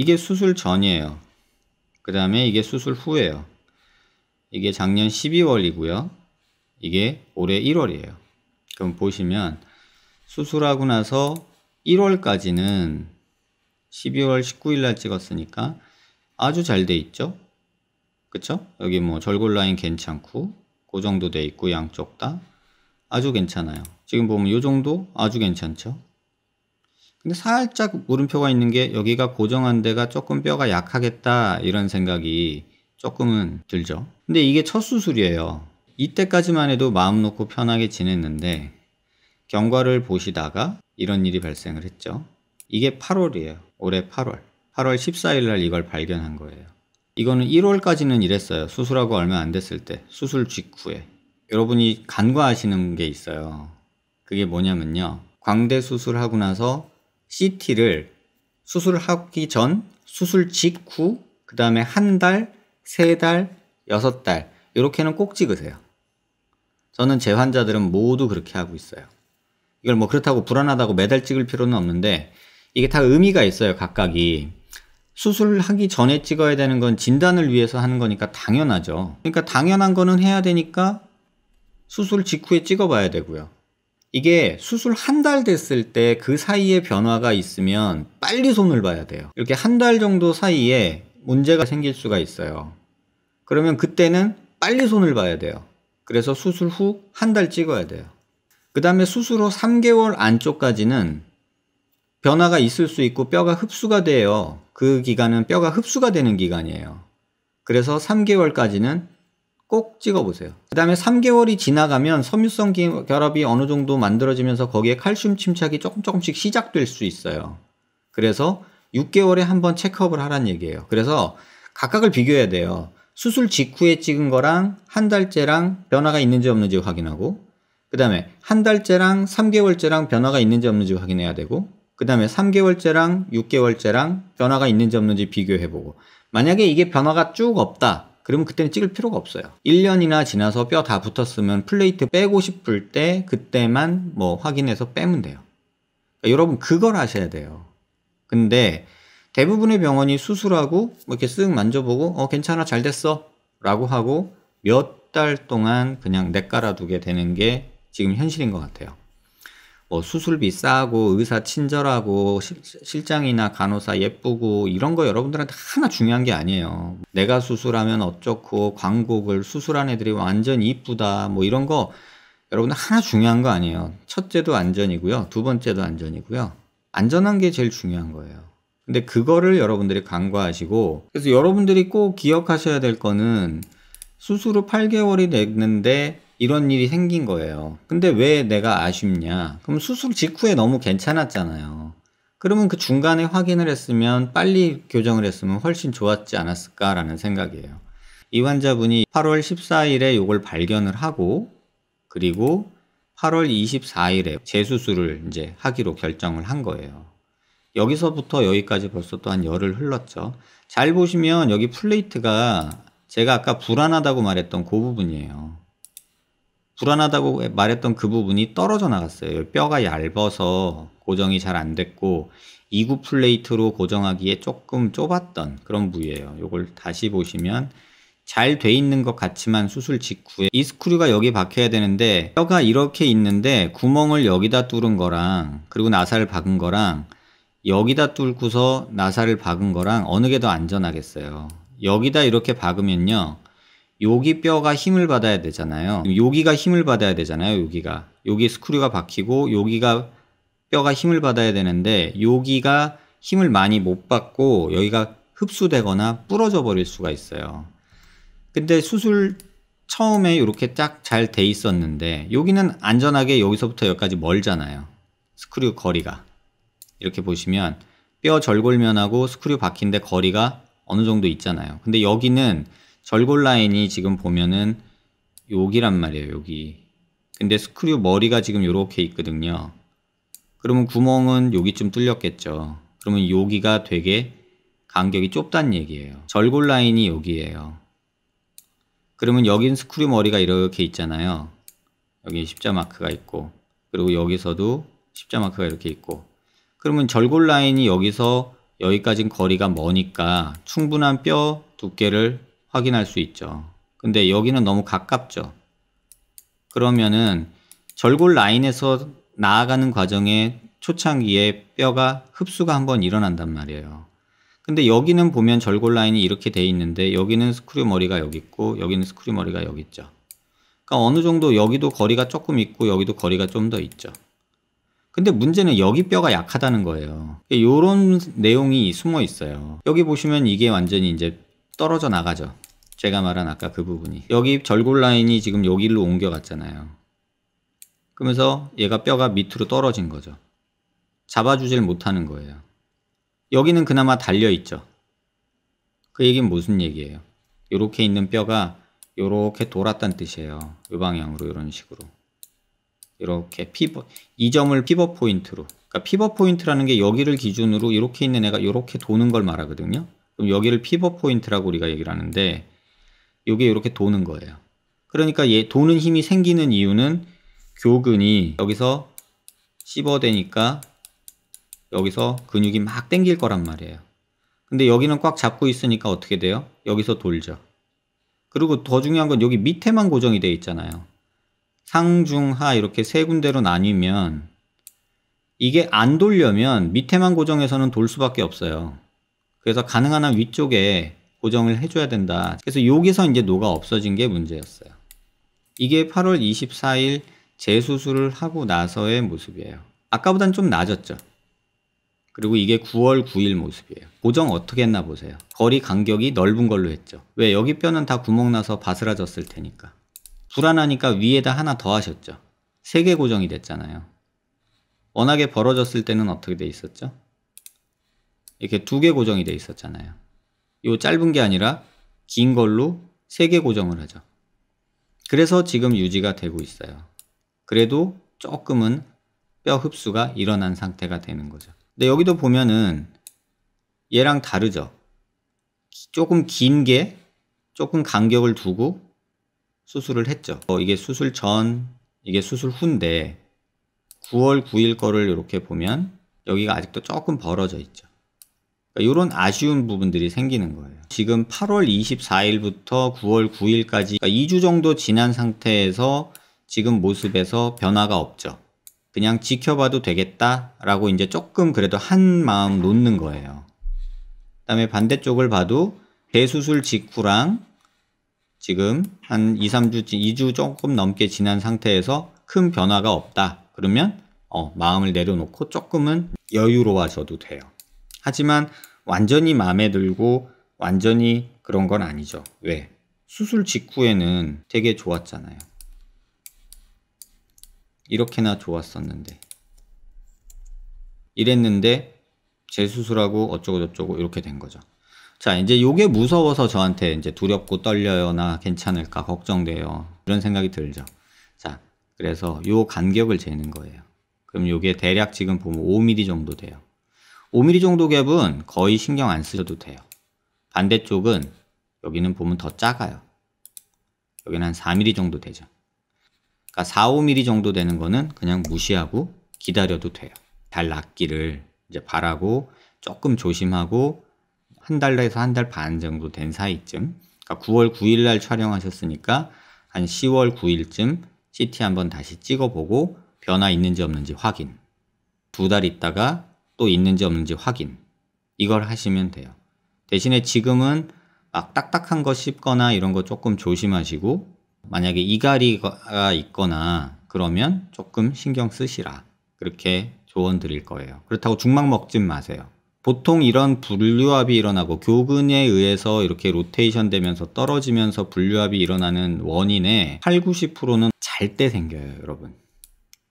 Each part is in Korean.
이게 수술 전이에요. 그 다음에 이게 수술 후에요 이게 작년 12월이고요. 이게 올해 1월이에요. 그럼 보시면 수술하고 나서 1월까지는 12월 19일 날 찍었으니까 아주 잘 돼 있죠? 그쵸? 여기 뭐 절골 라인 괜찮고 고 그 정도 돼 있고 양쪽 다 아주 괜찮아요. 지금 보면 요 정도 아주 괜찮죠? 근데 살짝 물음표가 있는 게 여기가 고정한 데가 조금 뼈가 약하겠다 이런 생각이 조금은 들죠. 근데 이게 첫 수술이에요. 이때까지만 해도 마음 놓고 편하게 지냈는데 경과를 보시다가 이런 일이 발생을 했죠. 이게 8월이에요. 올해 8월. 8월 14일 날 이걸 발견한 거예요. 이거는 1월까지는 이랬어요. 수술하고 얼마 안 됐을 때. 수술 직후에. 여러분이 간과하시는 게 있어요. 그게 뭐냐면요. 광대 수술하고 나서 CT를 수술하기 전, 수술 직후, 그 다음에 한 달, 세 달, 여섯 달, 이렇게는 꼭 찍으세요. 저는 제 환자들은 모두 그렇게 하고 있어요. 이걸 뭐 그렇다고 불안하다고 매달 찍을 필요는 없는데, 이게 다 의미가 있어요, 각각이. 수술하기 전에 찍어야 되는 건 진단을 위해서 하는 거니까 당연하죠. 그러니까 당연한 거는 해야 되니까 수술 직후에 찍어봐야 되고요. 이게 수술 한 달 됐을 때 그 사이에 변화가 있으면 빨리 손을 봐야 돼요. 이렇게 한 달 정도 사이에 문제가 생길 수가 있어요. 그러면 그때는 빨리 손을 봐야 돼요. 그래서 수술 후 한 달 찍어야 돼요. 그 다음에 수술 후 3개월 안쪽까지는 변화가 있을 수 있고 뼈가 흡수가 돼요. 그 기간은 뼈가 흡수가 되는 기간이에요. 그래서 3개월까지는 꼭 찍어보세요. 그 다음에 3개월이 지나가면 섬유성 결합이 어느 정도 만들어지면서 거기에 칼슘 침착이 조금 조금씩 시작될 수 있어요. 그래서 6개월에 한 번 체크업을 하란 얘기예요. 그래서 각각을 비교해야 돼요. 수술 직후에 찍은 거랑 한 달째랑 변화가 있는지 없는지 확인하고 그 다음에 한 달째랑 3개월째랑 변화가 있는지 없는지 확인해야 되고 그 다음에 3개월째랑 6개월째랑 변화가 있는지 없는지 비교해보고 만약에 이게 변화가 쭉 없다 그러면 그때는 찍을 필요가 없어요. 1년이나 지나서 뼈 다 붙었으면 플레이트 빼고 싶을 때 그때만 뭐 확인해서 빼면 돼요. 그러니까 여러분 그걸 하셔야 돼요. 근데 대부분의 병원이 수술하고 뭐 이렇게 쓱 만져보고 어 괜찮아 잘 됐어 라고 하고 몇 달 동안 그냥 내깔아두게 되는 게 지금 현실인 것 같아요. 뭐 수술비 싸고 의사 친절하고 시, 실장이나 간호사 예쁘고 이런 거 여러분들한테 하나 중요한 게 아니에요. 내가 수술하면 어쩌고 광고글 수술한 애들이 완전 이쁘다 뭐 이런 거 여러분들 하나 중요한 거 아니에요. 첫째도 안전이고요. 두 번째도 안전이고요. 안전한 게 제일 중요한 거예요. 근데 그거를 여러분들이 간과하시고 그래서 여러분들이 꼭 기억하셔야 될 거는 수술 후 8개월이 됐는데 이런 일이 생긴 거예요. 근데 왜 내가 아쉽냐? 그럼 수술 직후에 너무 괜찮았잖아요. 그러면 그 중간에 확인을 했으면 빨리 교정을 했으면 훨씬 좋았지 않았을까라는 생각이에요. 이 환자분이 8월 14일에 이걸 발견을 하고 그리고 8월 24일에 재수술을 이제 하기로 결정을 한 거예요. 여기서부터 여기까지 벌써 또 한 열흘 흘렀죠. 잘 보시면 여기 플레이트가 제가 아까 불안하다고 말했던 그 부분이에요. 불안하다고 말했던 그 부분이 떨어져 나갔어요. 뼈가 얇아서 고정이 잘 안 됐고 이구 플레이트로 고정하기에 조금 좁았던 그런 부위예요. 이걸 다시 보시면 잘 돼 있는 것 같지만 수술 직후에 이 스크류가 여기 박혀야 되는데 뼈가 이렇게 있는데 구멍을 여기다 뚫은 거랑 그리고 나사를 박은 거랑 여기다 뚫고서 나사를 박은 거랑 어느 게 더 안전하겠어요. 여기다 이렇게 박으면요. 여기 뼈가 힘을 받아야 되잖아요. 여기가 힘을 받아야 되잖아요. 여기가. 여기 스크류가 박히고 여기가 뼈가 힘을 받아야 되는데 여기가 힘을 많이 못 받고 여기가 흡수되거나 부러져 버릴 수가 있어요. 근데 수술 처음에 이렇게 딱 잘 돼 있었는데 여기는 안전하게 여기서부터 여기까지 멀잖아요. 스크류 거리가. 이렇게 보시면 뼈 절골면하고 스크류 박힌데 거리가 어느 정도 있잖아요. 근데 여기는 절골 라인이 지금 보면은 여기란 말이에요 여기 근데 스크류 머리가 지금 이렇게 있거든요 그러면 구멍은 여기쯤 뚫렸겠죠 그러면 여기가 되게 간격이 좁단 얘기예요 절골 라인이 여기예요 그러면 여긴 스크류 머리가 이렇게 있잖아요 여기 십자 마크가 있고 그리고 여기서도 십자 마크가 이렇게 있고 그러면 절골 라인이 여기서 여기까진 거리가 머니까 충분한 뼈 두께를 확인할 수 있죠. 근데 여기는 너무 가깝죠. 그러면은 절골 라인에서 나아가는 과정에 초창기에 뼈가 흡수가 한번 일어난단 말이에요. 근데 여기는 보면 절골 라인이 이렇게 돼 있는데 여기는 스크류 머리가 여기 있고 여기는 스크류 머리가 여기 있죠. 그러니까 어느 정도 여기도 거리가 조금 있고 여기도 거리가 좀 더 있죠. 근데 문제는 여기 뼈가 약하다는 거예요. 이런 내용이 숨어 있어요. 여기 보시면 이게 완전히 이제 떨어져 나가죠. 제가 말한 아까 그 부분이 여기 절골 라인이 지금 여기로 옮겨갔잖아요 그러면서 얘가 뼈가 밑으로 떨어진 거죠 잡아주질 못하는 거예요 여기는 그나마 달려있죠 그 얘기는 무슨 얘기예요 이렇게 있는 뼈가 이렇게 돌았다는 뜻이에요 이 방향으로 이런 식으로 이렇게 피버이 점을 피버 포인트로 그러니까 피버 포인트라는 게 여기를 기준으로 이렇게 있는 애가 이렇게 도는 걸 말하거든요 그럼 여기를 피버 포인트라고 우리가 얘기를 하는데 이게 이렇게 도는 거예요. 그러니까 얘 도는 힘이 생기는 이유는 교근이 여기서 씹어대니까 여기서 근육이 막 당길 거란 말이에요. 근데 여기는 꽉 잡고 있으니까 어떻게 돼요? 여기서 돌죠. 그리고 더 중요한 건 여기 밑에만 고정이 돼 있잖아요. 상중하 이렇게 세 군데로 나뉘면 이게 안 돌려면 밑에만 고정해서는 돌 수밖에 없어요. 그래서 가능한 한 위쪽에 고정을 해줘야 된다. 그래서 여기서 이제 노가 없어진 게 문제였어요. 이게 8월 24일 재수술을 하고 나서의 모습이에요. 아까보단 좀 낮았죠. 그리고 이게 9월 9일 모습이에요. 고정 어떻게 했나 보세요. 거리 간격이 넓은 걸로 했죠. 왜? 여기 뼈는 다 구멍 나서 바스라졌을 테니까. 불안하니까 위에다 하나 더 하셨죠. 3개 고정이 됐잖아요. 워낙에 벌어졌을 때는 어떻게 돼 있었죠? 이렇게 2개 고정이 돼 있었잖아요. 이 짧은 게 아니라 긴 걸로 3개 고정을 하죠. 그래서 지금 유지가 되고 있어요. 그래도 조금은 뼈 흡수가 일어난 상태가 되는 거죠. 근데 여기도 보면은 얘랑 다르죠. 조금 긴 게 조금 간격을 두고 수술을 했죠. 어, 이게 수술 전, 이게 수술 후인데 9월 9일 거를 이렇게 보면 여기가 아직도 조금 벌어져 있죠. 이런 그러니까 아쉬운 부분들이 생기는 거예요. 지금 8월 24일부터 9월 9일까지 2주 그러니까 정도 지난 상태에서 지금 모습에서 변화가 없죠. 그냥 지켜봐도 되겠다라고 이제 조금 그래도 한 마음 놓는 거예요. 그 다음에 반대쪽을 봐도 대수술 직후랑 지금 한 2, 3주, 2주 조금 넘게 지난 상태에서 큰 변화가 없다. 그러면 어, 마음을 내려놓고 조금은 여유로워져도 돼요. 하지만 완전히 마음에 들고 완전히 그런 건 아니죠. 왜? 수술 직후에는 되게 좋았잖아요. 이렇게나 좋았었는데. 이랬는데 재수술하고 어쩌고저쩌고 이렇게 된 거죠. 자, 이제 요게 무서워서 저한테 이제 두렵고 떨려요나 괜찮을까 걱정돼요. 이런 생각이 들죠. 자, 그래서 요 간격을 재는 거예요. 그럼 요게 대략 지금 보면 5mm 정도 돼요. 5mm 정도 갭은 거의 신경 안 쓰셔도 돼요. 반대쪽은 여기는 보면 더 작아요. 여기는 한 4mm 정도 되죠. 그러니까 4, 5mm 정도 되는 거는 그냥 무시하고 기다려도 돼요. 잘 낫기를 이제 바라고 조금 조심하고 한 달에서 한 달 반 정도 된 사이쯤 그러니까 9월 9일 날 촬영하셨으니까 한 10월 9일쯤 CT 한번 다시 찍어보고 변화 있는지 없는지 확인 두 달 있다가 또 있는지 없는지 확인 이걸 하시면 돼요. 대신에 지금은 막 딱딱한 거 씹거나 이런 거 조금 조심하시고 만약에 이갈이가 있거나 그러면 조금 신경 쓰시라 그렇게 조언 드릴 거예요. 그렇다고 죽막 먹진 마세요. 보통 이런 분류압이 일어나고 교근에 의해서 이렇게 로테이션 되면서 떨어지면서 분류압이 일어나는 원인에 8, 90%는 잘 때 생겨요, 여러분.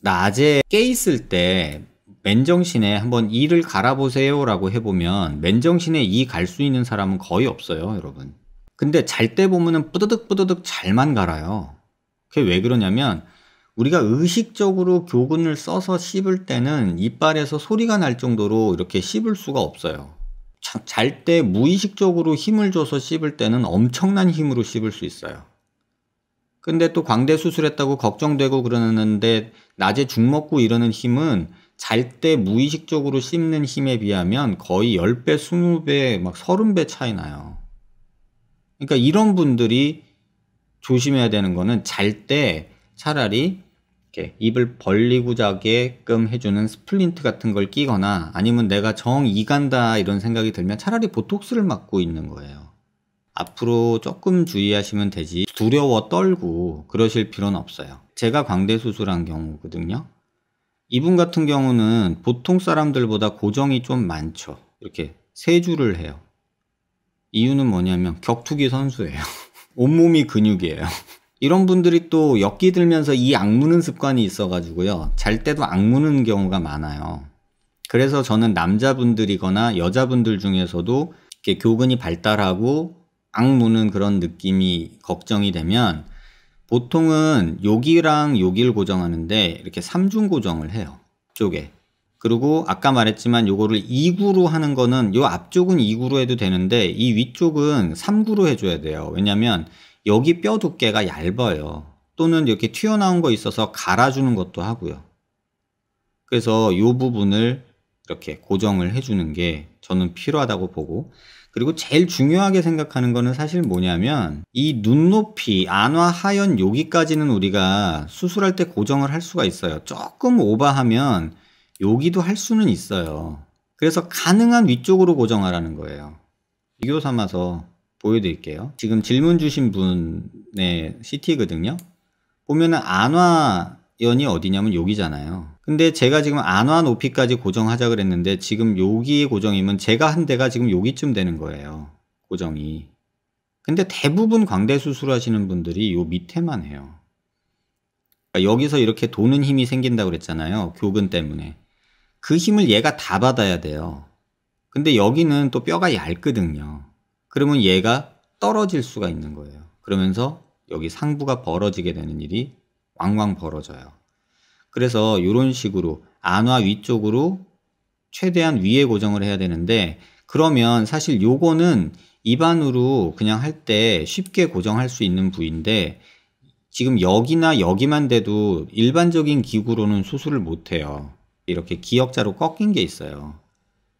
낮에 깨 있을 때 맨정신에 한번 이를 갈아보세요라고 해보면 맨정신에 이 갈 수 있는 사람은 거의 없어요, 여러분. 근데 잘 때 보면은 뿌드득 뿌드득 잘만 갈아요. 그게 왜 그러냐면 우리가 의식적으로 교근을 써서 씹을 때는 이빨에서 소리가 날 정도로 이렇게 씹을 수가 없어요. 잘 때 무의식적으로 힘을 줘서 씹을 때는 엄청난 힘으로 씹을 수 있어요. 근데 또 광대 수술했다고 걱정되고 그러는데 낮에 죽 먹고 이러는 힘은 잘때 무의식적으로 씹는 힘에 비하면 거의 10배, 20배, 막 30배 차이 나요. 그러니까 이런 분들이 조심해야 되는 거는 잘 때 차라리 이렇게 입을 벌리고 자게끔 해주는 스플린트 같은 걸 끼거나 아니면 내가 정 이간다 이런 생각이 들면 차라리 보톡스를 맞고 있는 거예요. 앞으로 조금 주의하시면 되지 두려워 떨고 그러실 필요는 없어요. 제가 광대 수술한 경우거든요. 이분 같은 경우는 보통 사람들보다 고정이 좀 많죠. 이렇게 세 줄을 해요. 이유는 뭐냐면 격투기 선수예요. 온몸이 근육이에요. 이런 분들이 또엮기 들면서 이 악무는 습관이 있어가지고요. 잘 때도 악무는 경우가 많아요. 그래서 저는 남자분들이거나 여자분들 중에서도 이렇게 교근이 발달하고 악무는 그런 느낌이 걱정이 되면 보통은 여기랑 여기를 고정하는데 이렇게 3중 고정을 해요. 쪽에. 그리고 아까 말했지만 요거를 2구로 하는 거는 요 앞쪽은 2구로 해도 되는데 이 위쪽은 3구로 해줘야 돼요. 왜냐면 여기 뼈 두께가 얇아요. 또는 이렇게 튀어나온 거 있어서 갈아주는 것도 하고요. 그래서 요 부분을 이렇게 고정을 해주는 게 저는 필요하다고 보고 그리고 제일 중요하게 생각하는 거는 사실 뭐냐면 이 눈높이 안화 하연 여기까지는 우리가 수술할 때 고정을 할 수가 있어요 조금 오버하면 여기도 할 수는 있어요 그래서 가능한 위쪽으로 고정하라는 거예요 비교 삼아서 보여드릴게요 지금 질문 주신 분의 CT거든요 보면은 안화 연이 어디냐면 여기잖아요 근데 제가 지금 안화 높이까지 고정하자 그랬는데 지금 여기 고정이면 제가 한 대가 지금 여기쯤 되는 거예요. 고정이. 근데 대부분 광대 수술하시는 분들이 요 밑에만 해요. 그러니까 여기서 이렇게 도는 힘이 생긴다고 그랬잖아요. 교근 때문에. 그 힘을 얘가 다 받아야 돼요. 근데 여기는 또 뼈가 얇거든요. 그러면 얘가 떨어질 수가 있는 거예요. 그러면서 여기 상부가 벌어지게 되는 일이 왕왕 벌어져요. 그래서 이런 식으로 안화 위쪽으로 최대한 위에 고정을 해야 되는데 그러면 사실 요거는 입안으로 그냥 할 때 쉽게 고정할 수 있는 부위인데 지금 여기나 여기만 돼도 일반적인 기구로는 수술을 못해요. 이렇게 기역자로 꺾인 게 있어요.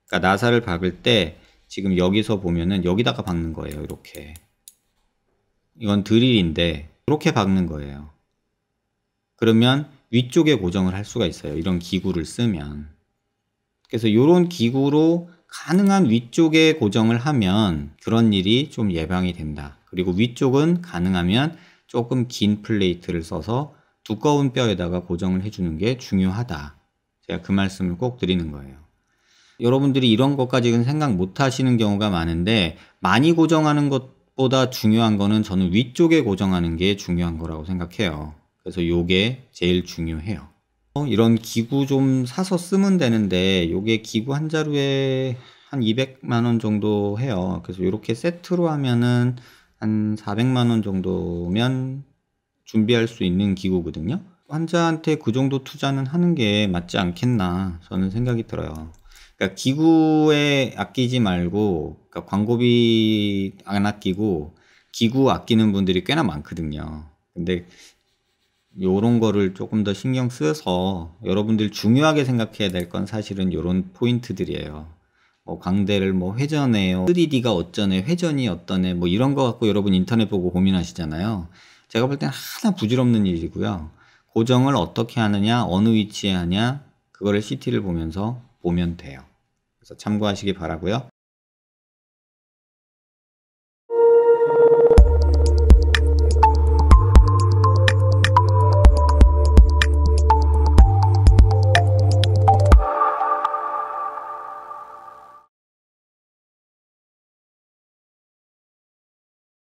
그러니까 나사를 박을 때 지금 여기서 보면은 여기다가 박는 거예요. 이렇게. 이건 드릴인데 이렇게 박는 거예요. 그러면 위쪽에 고정을 할 수가 있어요. 이런 기구를 쓰면. 그래서 이런 기구로 가능한 위쪽에 고정을 하면 그런 일이 좀 예방이 된다. 그리고 위쪽은 가능하면 조금 긴 플레이트를 써서 두꺼운 뼈에다가 고정을 해주는 게 중요하다. 제가 그 말씀을 꼭 드리는 거예요. 여러분들이 이런 것까지는 생각 못 하시는 경우가 많은데 많이 고정하는 것보다 중요한 거는 저는 위쪽에 고정하는 게 중요한 거라고 생각해요. 그래서 요게 제일 중요해요. 어, 이런 기구 좀 사서 쓰면 되는데 요게 기구 한 자루에 한 200만 원 정도 해요. 그래서 이렇게 세트로 하면은 한 400만 원 정도면 준비할 수 있는 기구거든요. 환자한테 그 정도 투자는 하는 게 맞지 않겠나 저는 생각이 들어요. 그러니까 기구에 아끼지 말고 그러니까 광고비 안 아끼고 기구 아끼는 분들이 꽤나 많거든요. 근데 요런 거를 조금 더 신경 쓰여서 여러분들 중요하게 생각해야 될 건 사실은 요런 포인트들이에요. 뭐 광대를 뭐 회전해요. 3D가 어쩌네, 회전이 어떠네, 뭐 이런 거 갖고 여러분 인터넷 보고 고민하시잖아요. 제가 볼 땐 하나 부질없는 일이고요. 고정을 어떻게 하느냐, 어느 위치에 하냐, 그거를 CT를 보면서 보면 돼요. 그래서 참고하시기 바라고요.